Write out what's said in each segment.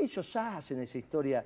Ellos hacen esa historia.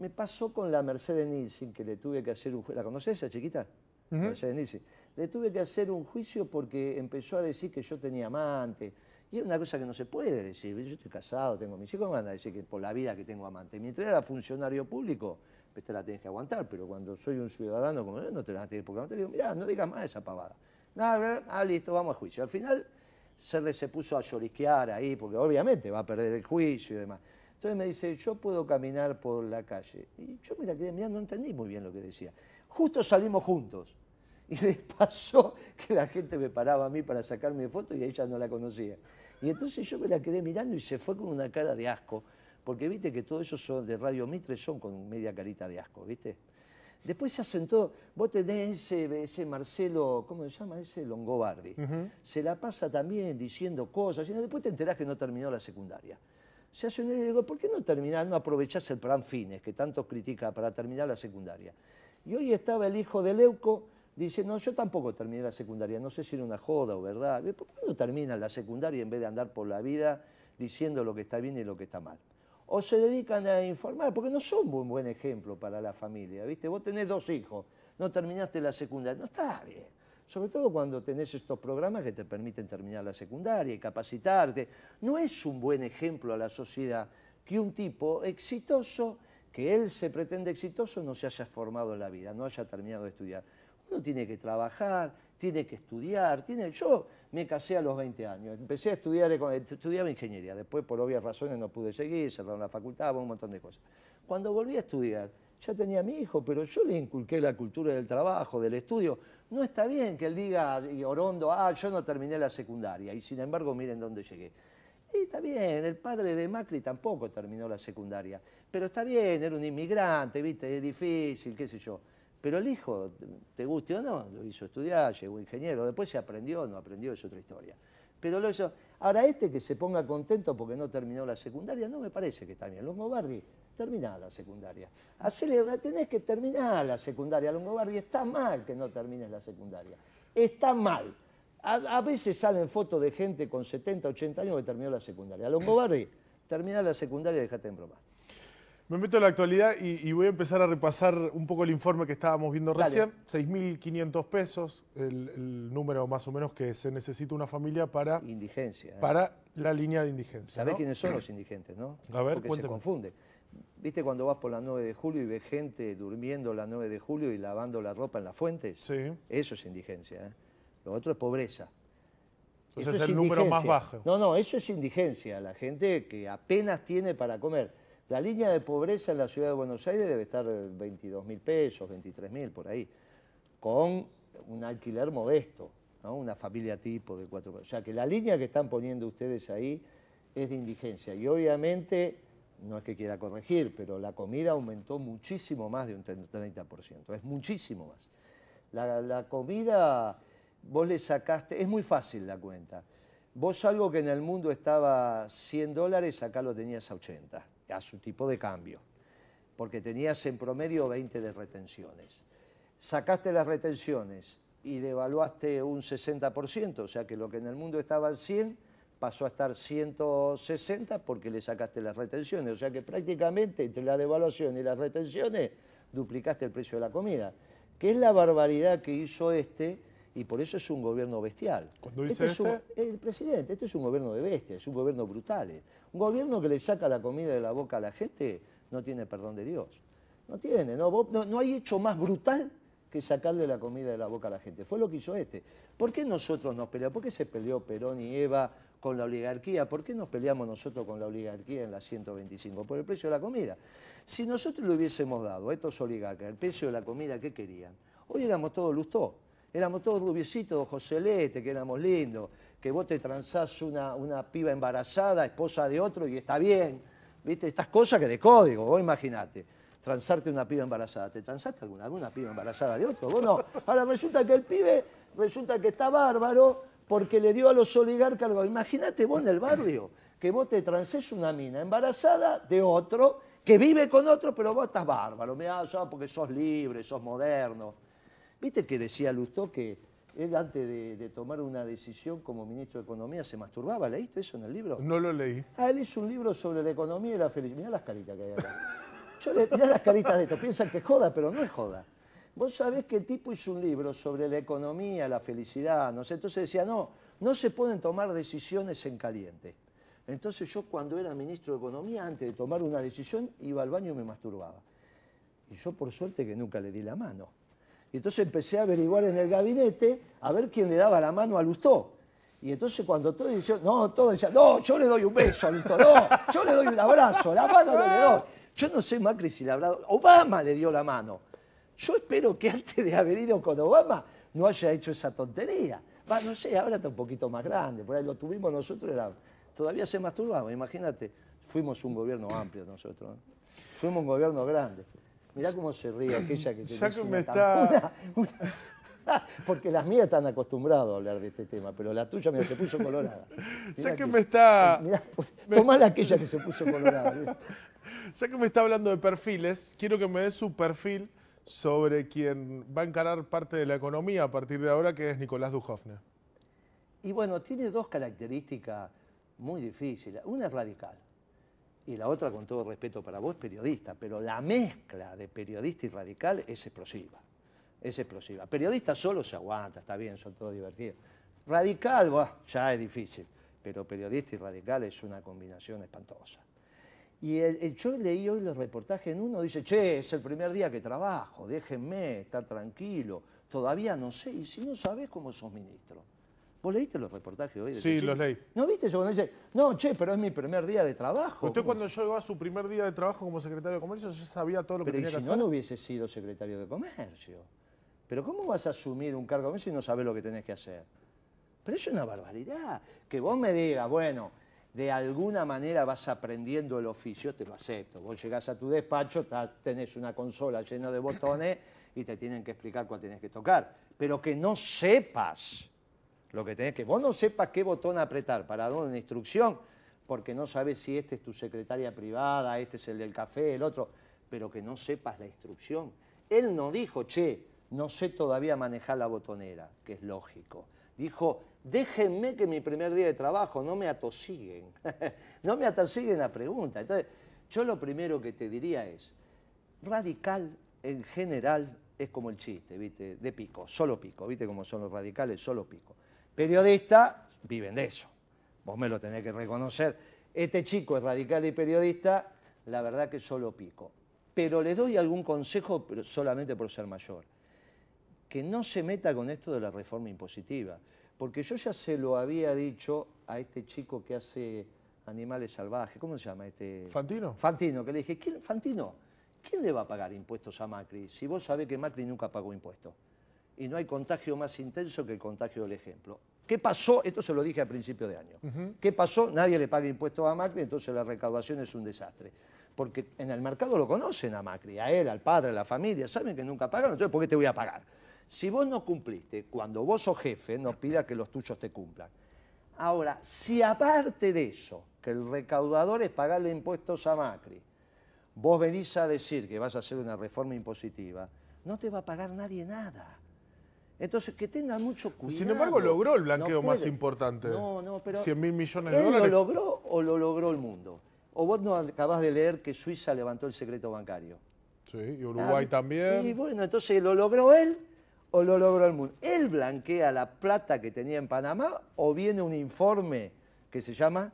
Me pasó con la Mercedes Nielsen, que le tuve que hacer un juicio. ¿La conoces esa chiquita? Mercedes Nielsen. Le tuve que hacer un juicio porque empezó a decir que yo tenía amante. Y es una cosa que no se puede decir. Yo estoy casado, tengo mis hijos, me van a decir que por la vida que tengo amante. Mientras era funcionario público, te la tenés que aguantar, pero cuando soy un ciudadano como yo, no te la tenés porque no te digo, mirá, no digas más esa pavada. Nada, no, ah, listo, vamos a juicio. Al final, le se puso a llorisquear ahí, porque obviamente va a perder el juicio y demás. Entonces me dice, yo puedo caminar por la calle. Y yo me la quedé mirando, no entendí muy bien lo que decía. Justo salimos juntos. Y les pasó que la gente me paraba a mí para sacar mi foto y ella no la conocía. Y entonces yo me la quedé mirando y se fue con una cara de asco, porque viste que todos esos son de Radio Mitre son con media carita de asco, ¿viste? Después se asentó, vos tenés ese, Marcelo, ¿cómo se llama? Ese Longobardi. Se la pasa también diciendo cosas, y después te enterás que no terminó la secundaria se hace un idea digo, ¿por qué no terminás, no aprovechás el plan Fines, que tanto critica para terminar la secundaria? Y hoy estaba el hijo de Leuco, diciendo, no, yo tampoco terminé la secundaria, no sé si era una joda o verdad, ¿por qué no terminan la secundaria en vez de andar por la vida diciendo lo que está bien y lo que está mal? O se dedican a informar, porque no son un buen ejemplo para la familia, ¿viste? Vos tenés dos hijos, no terminaste la secundaria, no está bien sobre todo cuando tenés estos programas que te permiten terminar la secundaria y capacitarte. No es un buen ejemplo a la sociedad que un tipo exitoso, que él se pretende exitoso, no se haya formado en la vida, no haya terminado de estudiar. Uno tiene que trabajar, tiene que estudiar, tiene... Yo me casé a los 20 años, empecé a estudiar, eh, estudiaba ingeniería, después por obvias razones no pude seguir, cerraron la facultad, un montón de cosas. Cuando volví a estudiar, ya tenía mi hijo, pero yo le inculqué la cultura del trabajo, del estudio. No está bien que él diga, eh, Orondo, ah, yo no terminé la secundaria, y sin embargo miren dónde llegué. Y está bien, el padre de Macri tampoco terminó la secundaria, pero está bien, era un inmigrante, viste, es difícil, qué sé yo. Pero el hijo, te guste o no, lo hizo estudiar, llegó ingeniero, después se aprendió, no aprendió, es otra historia. Pero lo hizo. Ahora, este que se ponga contento porque no terminó la secundaria, no me parece que está bien. Los Mobardi termina la secundaria. tenés que terminar la secundaria, Longobardi, está mal que no termines la secundaria. Está mal. A, veces salen fotos de gente con 70, 80 años que terminó la secundaria. Longobardi, termina la secundaria y dejate en broma. Me meto en la actualidad y, voy a empezar a repasar un poco el informe que estábamos viendo recién. 6.500 pesos, el, número más o menos que se necesita una familia para... Indigencia. ¿eh? Para la línea de indigencia. ¿Sabés quiénes son los indigentes, no? A ver, Porque se confunde. ¿Viste cuando vas por la 9 de julio y ves gente durmiendo la 9 de julio y lavando la ropa en las fuentes? Sí. Eso es indigencia. ¿eh? Lo otro es pobreza. eso es el número más bajo. No, no, eso es indigencia. La gente que apenas tiene para comer. La línea de pobreza en la ciudad de Buenos Aires debe estar 22 mil pesos, 23 mil, por ahí. Con un alquiler modesto, una familia tipo de cuatro. O sea que la línea que están poniendo ustedes ahí es de indigencia. Y obviamente no es que quiera corregir, pero la comida aumentó muchísimo más de un 30%, es muchísimo más. La, comida, vos le sacaste, es muy fácil la cuenta. Vos algo que en el mundo estaba 100 dólares, acá lo tenías a 80, a su tipo de cambio, porque tenías en promedio 20 de retenciones. Sacaste las retenciones y devaluaste un 60%, o sea que lo que en el mundo estaba al 100, pasó a estar 160 porque le sacaste las retenciones. O sea que prácticamente entre la devaluación y las retenciones duplicaste el precio de la comida, que es la barbaridad que hizo este y por eso es un gobierno bestial. Cuando dice este, este. el presidente, este es un gobierno de bestia, es un gobierno brutal. Un gobierno que le saca la comida de la boca a la gente no tiene perdón de Dios. No tiene, no, no, no hay hecho más brutal que sacarle la comida de la boca a la gente. Fue lo que hizo este. ¿Por qué nosotros nos peleamos? ¿Por qué se peleó Perón y Eva con la oligarquía. ¿Por qué nos peleamos nosotros con la oligarquía en la 125? Por el precio de la comida. Si nosotros le hubiésemos dado a estos oligarcas el precio de la comida ¿qué querían, hoy éramos todos lustos, Éramos todos rubiecitos, Joselete, que éramos lindos, que vos te transás una, una piba embarazada, esposa de otro, y está bien. ¿Viste? Estas cosas que de código, vos imaginate transarte una piba embarazada. ¿Te transaste alguna alguna piba embarazada de otro? Vos no. Ahora resulta que el pibe, resulta que está bárbaro, porque le dio a los oligarcas Imagínate vos en el barrio que vos te transés una mina embarazada de otro, que vive con otro, pero vos estás bárbaro, mirá, porque sos libre, sos moderno. ¿Viste que decía Lustó que él antes de, tomar una decisión como ministro de Economía se masturbaba. ¿Leíste eso en el libro? No lo leí. Ah, él hizo un libro sobre la economía y la felicidad. Mirá las caritas que hay acá. Yo mirá las caritas de esto. Piensan que es joda, pero no es joda. Vos sabés que el tipo hizo un libro sobre la economía, la felicidad, no sé. Entonces decía, no, no se pueden tomar decisiones en caliente. Entonces yo cuando era ministro de Economía, antes de tomar una decisión, iba al baño y me masturbaba. Y yo por suerte que nunca le di la mano. Y entonces empecé a averiguar en el gabinete a ver quién le daba la mano a Lustó. Y entonces cuando todos decía no, todo decía no, yo le doy un beso a Lustó, no, yo le doy un abrazo, la mano no le doy. Yo no sé, Macri, si le habrá Obama le dio la mano. Yo espero que antes de haber ido con Obama no haya hecho esa tontería. Va, no sé, ahora está un poquito más grande, por ahí lo tuvimos nosotros, era, todavía se masturbaba, imagínate, fuimos un gobierno amplio nosotros, fuimos un gobierno grande. Mirá cómo se ríe aquella que te una, Porque las mías están acostumbradas a hablar de este tema, pero la tuya mira, se puso colorada. ya que, me está... Eh, mirá, Tomá la aquella que se puso colorada. Ya que me está hablando de perfiles, quiero que me des su perfil sobre quien va a encarar parte de la economía a partir de ahora, que es Nicolás Dujovne. Y bueno, tiene dos características muy difíciles. Una es radical y la otra, con todo respeto para vos, periodista, pero la mezcla de periodista y radical es explosiva. Es explosiva. Periodista solo se aguanta, está bien, son todos divertidos. Radical, ya es difícil, pero periodista y radical es una combinación espantosa. Y yo leí hoy los reportajes en uno, dice, che, es el primer día que trabajo, déjenme estar tranquilo, todavía no sé, y si no sabes cómo sos ministro. ¿Vos leíste los reportajes hoy? De sí, los leí. ¿No viste yo cuando dice, no, che, pero es mi primer día de trabajo? Usted cuando yo iba a su primer día de trabajo como secretario de Comercio ya sabía todo lo que tenía que hacer. Pero si no, no hubiese sido secretario de Comercio. Pero ¿cómo vas a asumir un cargo de comercio si no sabes lo que tenés que hacer? Pero es una barbaridad. Que vos me digas, bueno, de alguna manera vas aprendiendo el oficio, te lo acepto. Vos llegás a tu despacho, tenés una consola llena de botones y te tienen que explicar cuál tienes que tocar. Pero que no sepas lo que tenés que... Vos no sepas qué botón apretar para dar una instrucción, porque no sabes si este es tu secretaria privada, este es el del café, el otro, pero que no sepas la instrucción. Él no dijo, che, no sé todavía manejar la botonera, que es lógico. Dijo, déjenme que mi primer día de trabajo, no me atosiguen, no me atosiguen la pregunta. Entonces, yo lo primero que te diría es, radical en general es como el chiste, ¿viste? De pico, solo pico, ¿viste cómo son los radicales? Solo pico. Periodista, viven de eso, vos me lo tenés que reconocer. Este chico es radical y periodista, la verdad que solo pico. Pero le doy algún consejo solamente por ser mayor, que no se meta con esto de la reforma impositiva porque yo ya se lo había dicho a este chico que hace animales salvajes, ¿cómo se llama este? Fantino. Fantino, que le dije, ¿quién, Fantino, ¿quién le va a pagar impuestos a Macri si vos sabés que Macri nunca pagó impuestos? Y no hay contagio más intenso que el contagio del ejemplo. ¿Qué pasó? Esto se lo dije al principio de año. ¿Qué pasó? Nadie le paga impuestos a Macri, entonces la recaudación es un desastre. Porque en el mercado lo conocen a Macri, a él, al padre, a la familia, saben que nunca pagaron, entonces ¿por qué te voy a pagar? Si vos no cumpliste, cuando vos sos jefe, nos pida que los tuyos te cumplan. Ahora, si aparte de eso, que el recaudador es pagarle impuestos a Macri, vos venís a decir que vas a hacer una reforma impositiva, no te va a pagar nadie nada. Entonces, que tenga mucho cuidado. Sin embargo, logró el blanqueo más importante. No, no, pero. 100 mil millones de dólares. ¿Lo logró o lo logró el mundo? O vos no acabás de leer que Suiza levantó el secreto bancario. Sí, y Uruguay también. Y bueno, entonces lo logró él o lo logró el mundo. Él blanquea la plata que tenía en Panamá o viene un informe que se llama...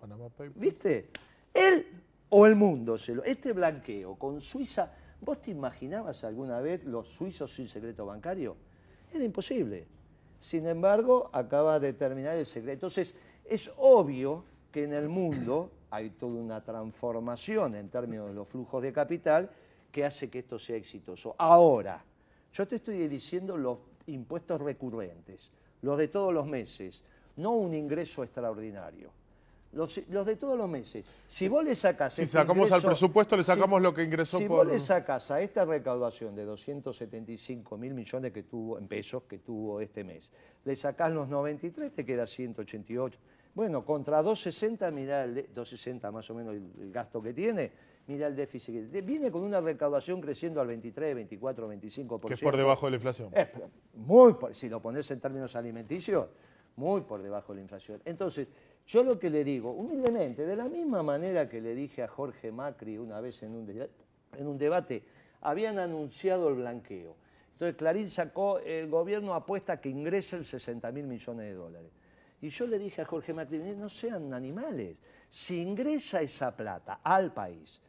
Panama Papers. ¿Viste? Él o el mundo. Se lo, este blanqueo con Suiza... ¿Vos te imaginabas alguna vez los suizos sin secreto bancario? Era imposible. Sin embargo, acaba de terminar el secreto. Entonces, es obvio que en el mundo hay toda una transformación en términos de los flujos de capital que hace que esto sea exitoso. Ahora, yo te estoy diciendo los impuestos recurrentes, los de todos los meses, no un ingreso extraordinario. Los, de todos los meses. Si vos le sacás... Si este sacamos al presupuesto, le sacamos lo que ingresó si por... Si vos le sacás a esta recaudación de 275 mil millones que tuvo, en pesos que tuvo este mes, le sacás los 93, te queda 188. Bueno, contra 260, mirá, 260 más o menos el gasto que tiene, mira el déficit. Viene con una recaudación creciendo al 23, 24, 25%. Que es por debajo de la inflación. muy si lo pones en términos alimenticios, muy por debajo de la inflación. Entonces, yo lo que le digo, humildemente, de la misma manera que le dije a Jorge Macri una vez en un, debate, habían anunciado el blanqueo. Entonces Clarín sacó, el gobierno apuesta que ingresen 60 mil millones de dólares. Y yo le dije a Jorge Macri, no sean animales, si ingresa esa plata al país,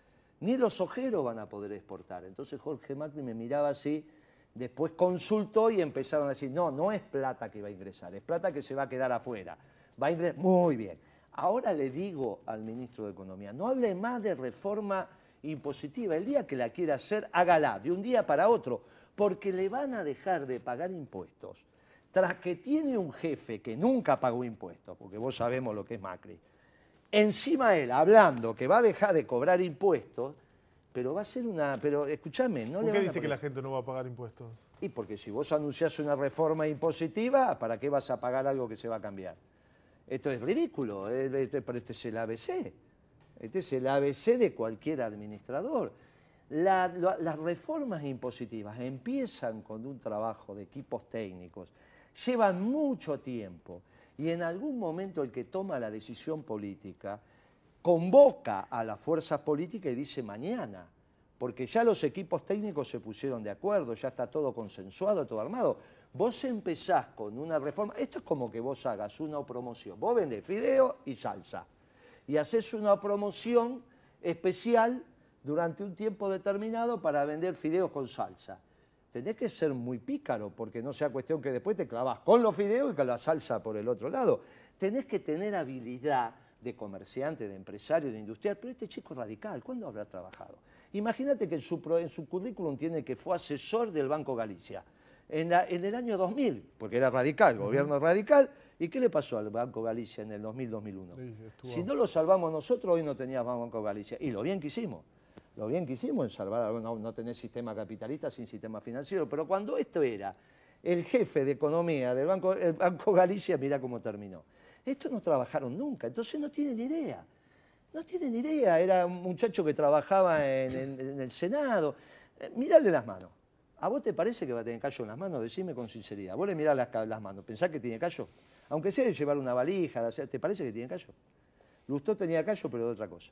ni los ojeros van a poder exportar. Entonces Jorge Macri me miraba así, después consultó y empezaron a decir, no, no es plata que va a ingresar, es plata que se va a quedar afuera. Va a muy bien. Ahora le digo al ministro de Economía, no hable más de reforma impositiva. El día que la quiera hacer, hágala, de un día para otro, porque le van a dejar de pagar impuestos. Tras que tiene un jefe que nunca pagó impuestos, porque vos sabemos lo que es Macri, encima él hablando que va a dejar de cobrar impuestos, pero va a ser una. Pero escúchame, no ¿Por qué dice que la gente no va a pagar impuestos? Y porque si vos anunciás una reforma impositiva, ¿para qué vas a pagar algo que se va a cambiar? Esto es ridículo, eh, pero este es el ABC. Este es el ABC de cualquier administrador. las reformas impositivas empiezan con un trabajo de equipos técnicos, llevan mucho tiempo y en algún momento el que toma la decisión política convoca a las fuerzas políticas y dice mañana, porque ya los equipos técnicos se pusieron de acuerdo, ya está todo consensuado, todo armado. Vos empezás con una reforma, esto es como que vos hagas una promoción, vos vendés fideo y salsa, y haces una promoción especial durante un tiempo determinado para vender fideos con salsa tenés que ser muy pícaro, porque no sea cuestión que después te clavas con los fideos y con la salsa por el otro lado. Tenés que tener habilidad de comerciante, de empresario, de industrial, pero este chico es radical, ¿cuándo habrá trabajado? Imagínate que en su, currículum tiene que fue asesor del Banco Galicia. En, el año 2000, porque era radical, gobierno radical. ¿Y qué le pasó al Banco Galicia en el 2000-2001? si no lo salvamos nosotros, hoy no teníamos Banco Galicia. Y lo bien que hicimos lo bien que hicimos en salvar, no, tener sistema capitalista sin sistema financiero, pero cuando esto era el jefe de economía del Banco, Banco Galicia, mira cómo terminó. Esto no trabajaron nunca, entonces no tienen idea. No tienen idea, era un muchacho que trabajaba en, el Senado. Eh, Mirarle las manos. ¿A vos te parece que va a tener callo en las manos? Decime con sinceridad. Vos le mirás las, manos, ¿pensás que tiene callo? Aunque sea de llevar una valija, ¿te parece que tiene callo? Lustó tenía callo, pero de otra cosa.